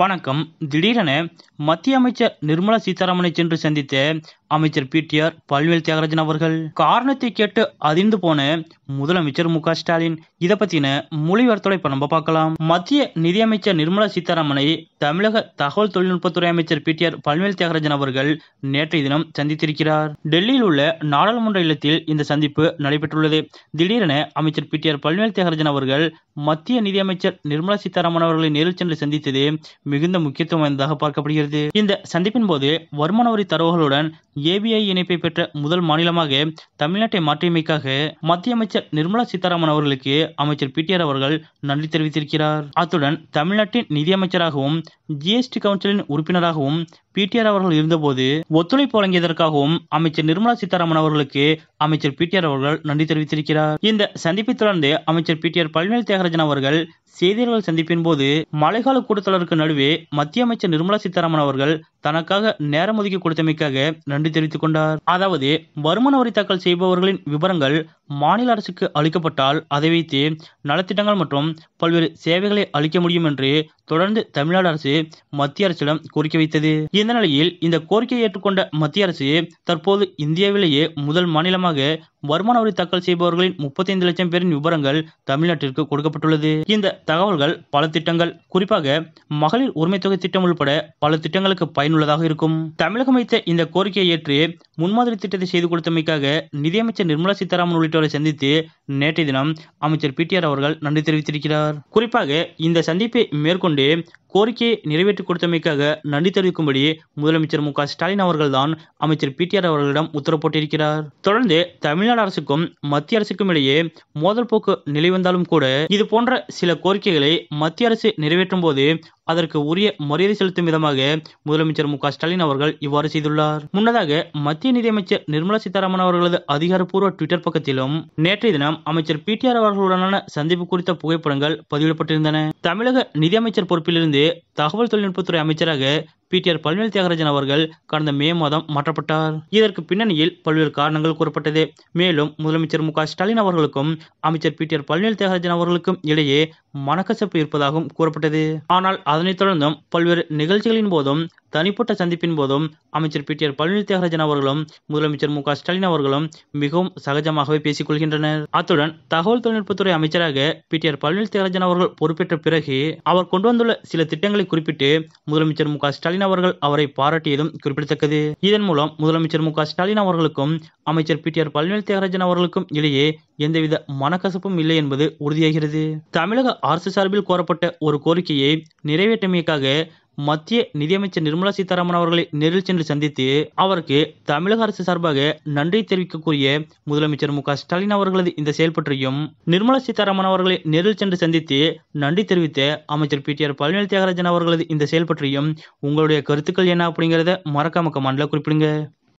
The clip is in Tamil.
வணக்கம் திடீரென மத்திய அமைச்சர் நிர்மலா சீதாராமனை சென்று சந்தித்த அமைச்சர் P T R Palanivel Thiagarajan அவர்கள் காரணத்தை கேட்டு அதிர்ந்து போன முதலமைச்சர் மு ஸ்டாலின் இதை பத்தின மொழிவர்த்தோட இப்ப நம்ம பார்க்கலாம் மத்திய நிதியமைச்சர் நிர்மலா சீதாராமனை தமிழக தகவல் தொழில்நுட்பத்துறை அமைச்சர் P T R Palanivel Thiagarajan அவர்கள் நேற்றைய தினம் சந்தித்திருக்கிறார் டெல்லியில் உள்ள நாடாளுமன்ற இல்லத்தில் இந்த சந்திப்பு நடைபெற்றுள்ளது திடீரென அமைச்சர் P T R Palanivel Thiagarajan அவர்கள் மத்திய நிதியமைச்சர் நிர்மலா சீதாராமன் அவர்களை நேரில் சென்று சந்தித்தது மிகுந்த முக்கியத்துவம் வாய்ந்ததாக பார்க்கப்படுகிறது இந்த சந்திப்பின் போது வருமான வரி தரவுகளுடன் ஏபிஐ இணைப்பை பெற்ற முதல் மாநிலமாக தமிழ்நாட்டை மாற்றியமைக்காக மத்திய அமைச்சர் நிர்மலா சீதாராமன் அவர்களுக்கு அமைச்சர் பிடிஆர் அவர்கள் நன்றி தெரிவித்திருக்கிறார் அத்துடன் தமிழ்நாட்டின் நிதியமைச்சராகவும் ஜிஎஸ்டி கவுன்சிலின் உறுப்பினராகவும் பிடிஆர் அவர்கள் இருந்தபோது ஒத்துழைப்பு வழங்கியதற்காகவும் அமைச்சர் நிர்மலா சீதாராமன் அவர்களுக்கு அமைச்சர் பிடிஆர் அவர்கள் நன்றி தெரிவித்திருக்கிறார் இந்த சந்திப்பை தொடர்ந்து அமைச்சர் பிடிஆர் பழனிவேல் தியாகராஜன் அவர்கள் செய்தியாளர்கள் சந்திப்பின் போது மழைக்கால கூட்டத்தொடருக்கு நடுவே மத்திய அமைச்சர் நிர்மலா சீதாராமன் அவர்கள் தனக்காக நேரம் ஒதுக்கி கொடுத்தமைக்காக நன்றி தெரிவித்துக் கொண்டார் அதாவது வருமான வரி தாக்கல் செய்பவர்களின் விவரங்கள் மாநில அரசுக்கு அளிக்கப்பட்டால் அதை வைத்து நலத்திட்டங்கள் மற்றும் பல்வேறு சேவைகளை அளிக்க முடியும் என்று தொடர்ந்து தமிழ்நாடு அரசு மத்திய அரசிடம் கோரிக்கை வைத்தது இந்த நிலையில் இந்த கோரிக்கையை ஏற்றுக்கொண்ட மத்திய அரசு தற்போது இந்தியாவிலேயே முதல் மாநிலமாக வருமான வரி தாக்கல் செய்பவர்களின் முப்பத்தைந்து லட்சம் பேரின் விவரங்கள் தமிழ்நாட்டிற்கு கொடுக்கப்பட்டுள்ளது இந்த தகவல்கள் பல திட்டங்கள் குறிப்பாக மகளிர் உரிமை தொகை திட்டம் உள்பட பல திட்டங்களுக்கு பயனுள்ளதாக இருக்கும் தமிழகம் வைத்த இந்த கோரிக்கையை ஏற்று முன்மாதிரி திட்டத்தை செய்து கொடுத்தமைக்காக நிதியமைச்சர் நிர்மலா சீதாராமன் உள்ளிட்டோரை சந்தித்து நேற்றைய தினம் அமைச்சர் பிடிஆர் அவர்கள் நன்றி தெரிவித்திருக்கிறார் குறிப்பாக இந்த சந்திப்பை மேற்கொண்டு கோரிக்கையை நிறைவேற்றி கொடுத்தமைக்காக நன்றி தெரிவிக்கும்படி முதலமைச்சர் மு ஸ்டாலின் அவர்கள்தான் அமைச்சர் பிடிஆர் அவர்களிடம் உத்தரவு போட்டிருக்கிறார் தொடர்ந்து தமிழ்நாடு அரசுக்கும் மத்திய அரசுக்கும் இடையே மோதல் போக்கு நிலை வந்தாலும் கூட இது போன்ற சில கோரிக்கைகளை மத்திய அரசு நிறைவேற்றும் போது அதற்கு உரிய மரியாதை செலுத்தும் விதமாக முதலமைச்சர் மு ஸ்டாலின் அவர்கள் இவ்வாறு செய்துள்ளார் முன்னதாக மத்திய நிதியமைச்சர் நிர்மலா சீதாராமன் அவர்களது அதிகாரப்பூர்வ டுவிட்டர் பக்கத்திலும் நேற்றைய தினம் அமைச்சர் பி டி ஆர் அவர்களுடனான சந்திப்பு குறித்த புகைப்படங்கள் பதிவிடப்பட்டிருந்தன தமிழக நிதியமைச்சர் பொறுப்பிலிருந்து தகவல் தொழில்நுட்பத்துறை அமைச்சராக பிடிஆர் பல்வேல் தியாகராஜன் அவர்கள் கடந்த மே மாதம் மாற்றப்பட்டார் இதற்கு பின்னணியில் பல்வேறு காரணங்கள் கூறப்பட்டது மேலும் முதலமைச்சர் மு ஸ்டாலின் அவர்களுக்கும் அமைச்சர் பிடிஆர் பல்வேல் தியாகராஜன் அவர்களுக்கும் இடையே மனக்கசப்பு இருப்பதாகவும் கூறப்பட்டது ஆனால் அதனைத் தொடர்ந்தும் பல்வேறு நிகழ்ச்சிகளின் போதும் தனிப்பட்ட சந்திப்பின் போதும் அமைச்சர் P T R Palani Thiagarajan அவர்களும் முதலமைச்சர் மு ஸ்டாலின் அவர்களும் மிகவும் சகஜமாகவே கொள்கின்றனர் அத்துடன் தகவல் தொழில்நுட்பத்துறை அமைச்சராக P T R Palani Thiagarajan அவர்கள் பொறுப்பேற்ற பிறகு அவர் கொண்டு வந்துள்ள சில திட்டங்களை குறிப்பிட்டு முதலமைச்சர் மு ஸ்டாலின் அவர்கள் அவரை பாராட்டியதும் குறிப்பிடத்தக்கது இதன் மூலம் முதலமைச்சர் மு ஸ்டாலின் அவர்களுக்கும் அமைச்சர் P T R Palani Thiagarajan அவர்களுக்கும் இடையே எந்தவித மனக்கசப்பும் இல்லை என்பது உறுதியாகிறது தமிழக அரசு சார்பில் கோரப்பட்ட ஒரு கோரிக்கையை நிறைவேற்றமைக்காக மத்திய நிதியமைச்சர் நிர்மலா சீதாராமன் அவர்களை நேரில் சென்று சந்தித்து அவருக்கு தமிழக அரசு சார்பாக நன்றி தெரிவிக்கக்கூடிய முதலமைச்சர் மு ஸ்டாலின் அவர்களது இந்த செயல் பற்றியும் நிர்மலா சீதாராமன் அவர்களை நேரில் சென்று சந்தித்து நன்றி தெரிவித்த அமைச்சர் P T R Palanivel Thiagarajan அவர்களது இந்த செயல் பற்றியும் உங்களுடைய கருத்துக்கள் என்ன அப்படிங்கிறத மறக்காம கமாண்டில் குறிப்பிடுங்க